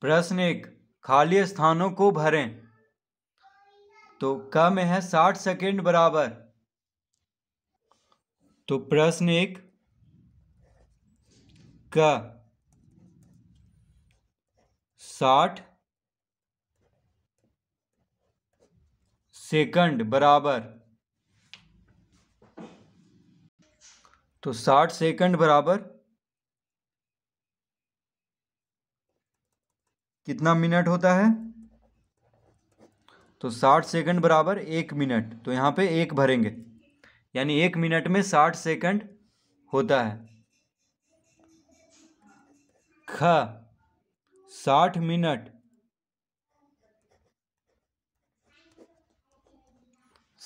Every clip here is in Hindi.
प्रश्न एक खाली स्थानों को भरें तो क में है साठ सेकेंड बराबर तो प्रश्न एक क साठ सेकंड बराबर तो साठ सेकंड बराबर कितना मिनट होता है तो साठ सेकंड बराबर एक मिनट तो यहाँ पे एक भरेंगे यानी एक मिनट में साठ सेकंड होता है ख साठ मिनट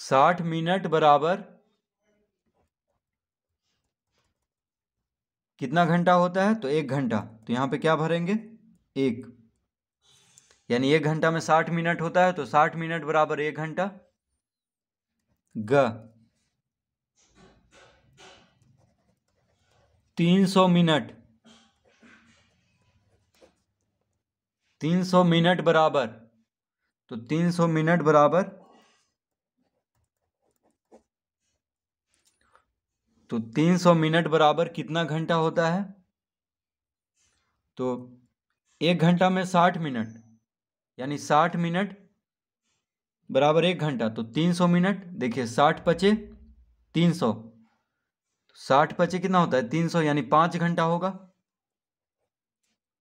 साठ मिनट बराबर कितना घंटा होता है तो एक घंटा तो यहाँ पे क्या भरेंगे एक यानी एक घंटा में साठ मिनट होता है तो साठ मिनट बराबर एक घंटा ग तीन सौ मिनट तीन सौ मिनट बराबर तो तीन सौ मिनट बराबर तो तीन सौ मिनट बराबर कितना घंटा होता है तो एक घंटा में साठ मिनट यानी साठ मिनट बराबर एक घंटा तो तीन सौ मिनट देखिए साठ पचे तीन सौ तो साठ पचे कितना होता है तीन सौ यानी पांच घंटा होगा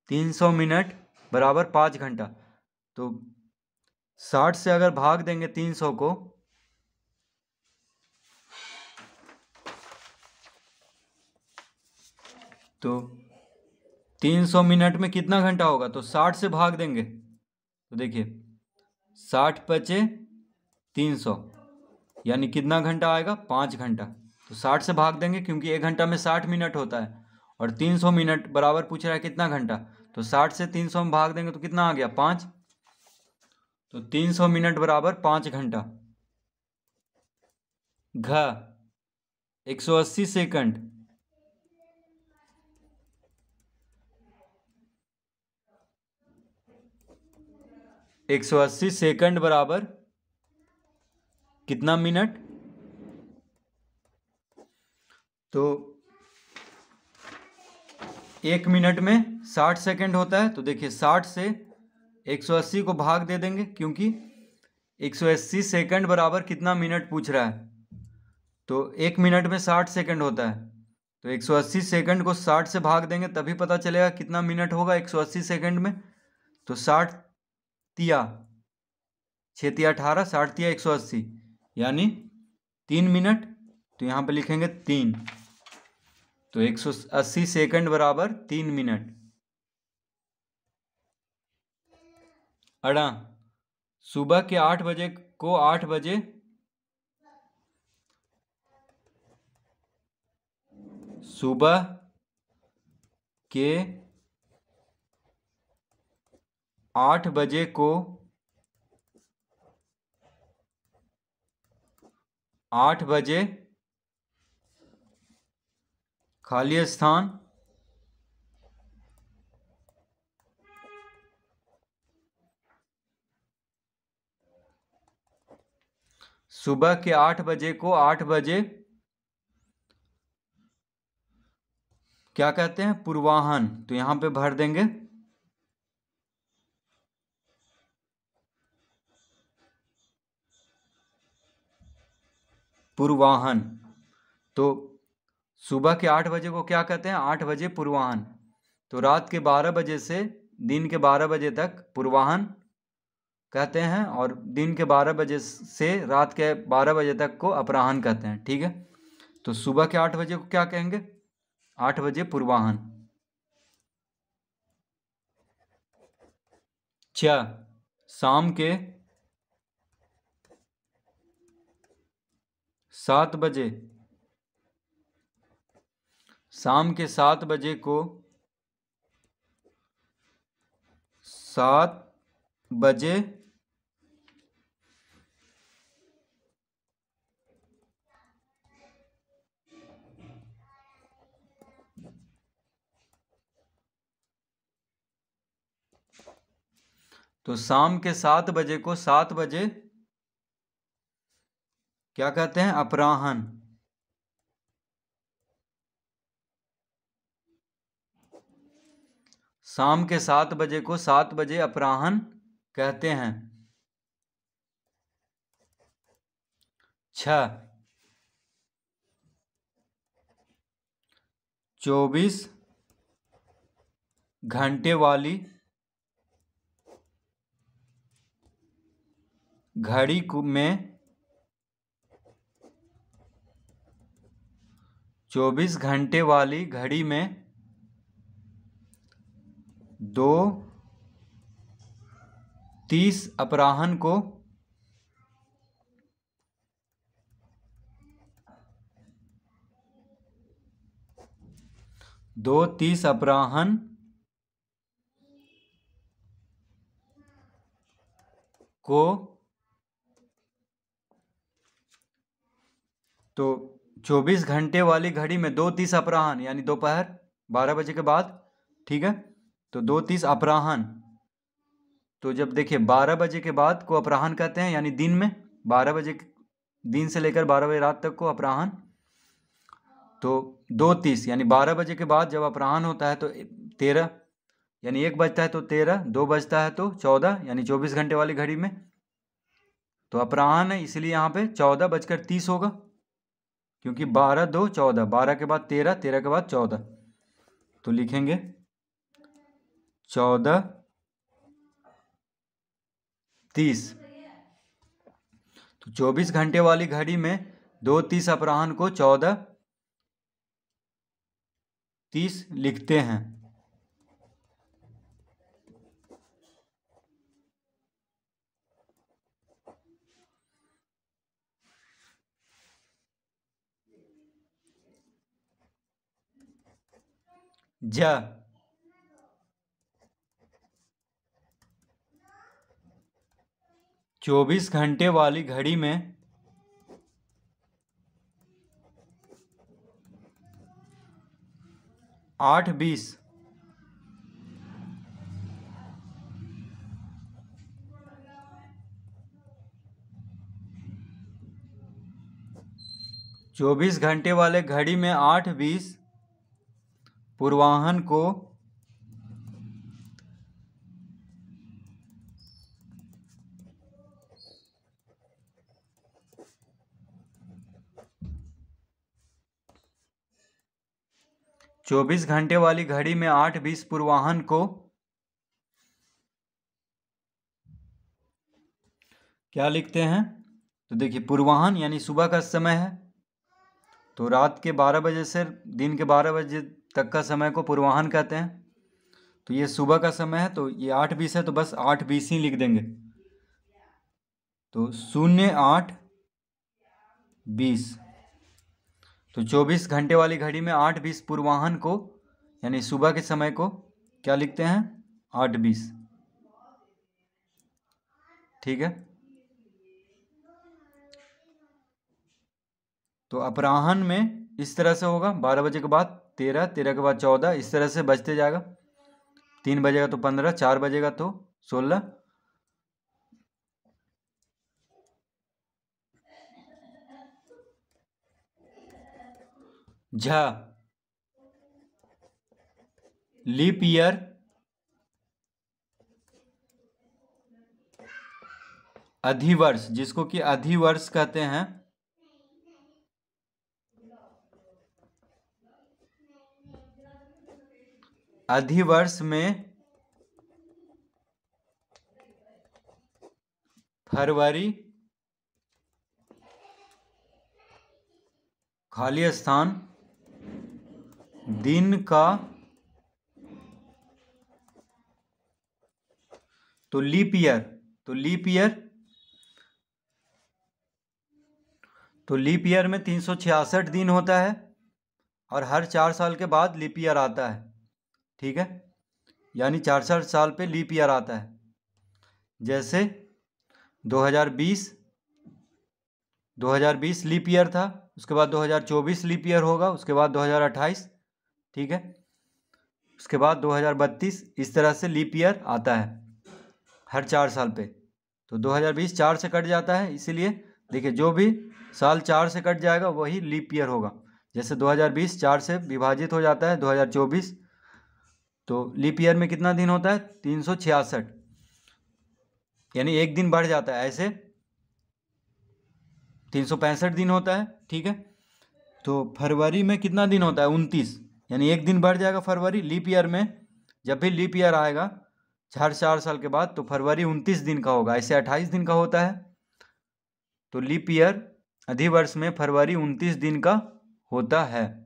तीन सौ मिनट बराबर पांच घंटा तो साठ से अगर भाग देंगे तीन सौ को तो तीन सौ मिनट में कितना घंटा होगा तो साठ से भाग देंगे तो देखिए साठ पचे तीन सौ यानी कितना घंटा आएगा पाँच घंटा तो साठ से भाग देंगे क्योंकि एक घंटा में साठ मिनट होता है और तीन सौ मिनट बराबर पूछ रहा है कितना घंटा तो साठ से तीन सौ में भाग देंगे तो कितना आ गया पाँच तो तीन सौ मिनट बराबर पाँच घंटा घ एक सौ अस्सी सेकंड एक सौ अस्सी सेकेंड बराबर कितना मिनट तो एक मिनट में साठ सेकेंड होता है तो देखिए साठ से एक सौ अस्सी को भाग दे देंगे क्योंकि एक सौ अस्सी सेकेंड बराबर कितना मिनट पूछ रहा है तो एक मिनट में साठ सेकेंड होता है तो एक सौ अस्सी सेकेंड को साठ से भाग देंगे तभी पता चलेगा कितना मिनट होगा एक सौ अस्सी सेकेंड में तो साठ तिया छः तिया अठारह साठ तिया एक सौ अस्सी यानी तीन मिनट तो यहाँ पर लिखेंगे तीन तो एक सौ अस्सी सेकेंड बराबर तीन मिनट अड़ा सुबह के आठ बजे को आठ बजे सुबह के आठ बजे को आठ बजे खाली स्थान सुबह के आठ बजे को आठ बजे क्या कहते हैं पूर्वाहन तो यहां पे भर देंगे पूर्वाहन तो सुबह के आठ बजे को क्या कहते हैं आठ बजे पूर्वाहन तो रात के बारह बजे से दिन के बारह बजे तक पूर्वाहन कहते हैं और दिन के बारह बजे से रात के बारह बजे तक को अपराहन कहते हैं ठीक है तो सुबह के आठ बजे को क्या कहेंगे आठ बजे पूर्वाहन छ शाम के सात बजे शाम के सात बजे को सात बजे तो शाम के सात बजे को सात बजे क्या कहते हैं अपराहन शाम के सात बजे को सात बजे अपराहन कहते हैं छ चौबीस घंटे वाली घड़ी में चौबीस घंटे वाली घड़ी में दो तीस अपराहन को दो तीस अपराहन को तो चौबीस घंटे वाली घड़ी में दो तीस अपराहन यानी दोपहर बारह बजे के बाद ठीक है तो दो तीस अपराहन तो जब देखिए बारह बजे के बाद को अपराहन कहते हैं यानी दिन में बारह बजे दिन से लेकर बारह बजे रात तक को अपराहन तो दो तीस यानी बारह बजे के बाद जब अपराहन होता है तो तेरह यानी एक बजता है तो तेरह दो बजता है तो चौदह यानी चौबीस घंटे वाली घड़ी में तो अपराहन है इसलिए यहाँ पे चौदह बजकर तीस होगा क्योंकि बारह दो चौदह बारह के बाद तेरह तेरह के बाद चौदह तो लिखेंगे चौदह तीस तो चौबीस घंटे वाली घड़ी में दो तीस अपराह्न को चौदह तीस लिखते हैं ज चौबीस घंटे वाली घड़ी में आठ बीस चौबीस घंटे वाले घड़ी में आठ बीस पूर्वाहन को चौबीस घंटे वाली घड़ी में आठ बीस पूर्वाहन को क्या लिखते हैं तो देखिए पूर्वाहन यानी सुबह का समय है तो रात के बारह बजे से दिन के बारह बजे तक का समय को पूर्वाहन कहते हैं तो ये सुबह का समय है तो ये आठ बीस है तो बस आठ बीस ही लिख देंगे तो शून्य आठ बीस तो चौबीस घंटे वाली घड़ी में आठ बीस पूर्वाहन को यानी सुबह के समय को क्या लिखते हैं आठ बीस ठीक है तो अपराहन में इस तरह से होगा बारह बजे के बाद तेरह तेरह के बाद चौदह इस तरह से बजते जाएगा तीन बजेगा तो पंद्रह चार बजेगा तो सोलह झा लीप ईयर अधिवर्ष जिसको कि अधिवर्ष कहते हैं अधिवर्ष में फरवरी खाली स्थान दिन का तो लीप ईयर तो लीप ईयर तो लीप ईयर में तीन सौ छियासठ दिन होता है और हर चार साल के बाद लीप ईयर आता है ठीक है यानी चार चार साल पे लीप ईयर आता है जैसे 2020 2020 लीप ईयर था उसके बाद 2024 लीप ईयर होगा उसके बाद 2028 ठीक है उसके बाद 2032 इस तरह से लीप ईयर आता है हर चार साल पे तो 2020 चार से कट जाता है इसीलिए देखिए जो भी साल चार से कट जाएगा वही लीप ईयर होगा जैसे 2020 चार से विभाजित हो जाता है 2024 तो लीप ईयर में कितना दिन होता है तीन सौ छियासठ यानी एक दिन बढ़ जाता है ऐसे तीन सौ पैंसठ दिन होता है ठीक है तो फरवरी में कितना दिन होता है उनतीस यानी एक दिन बढ़ जाएगा फरवरी लीप ईयर में जब भी लीप ईयर आएगा हर चार साल के बाद तो फरवरी उनतीस दिन का होगा ऐसे अट्ठाईस दिन का होता है तो लीप ईयर अधिवर्ष में फरवरी उनतीस दिन का होता है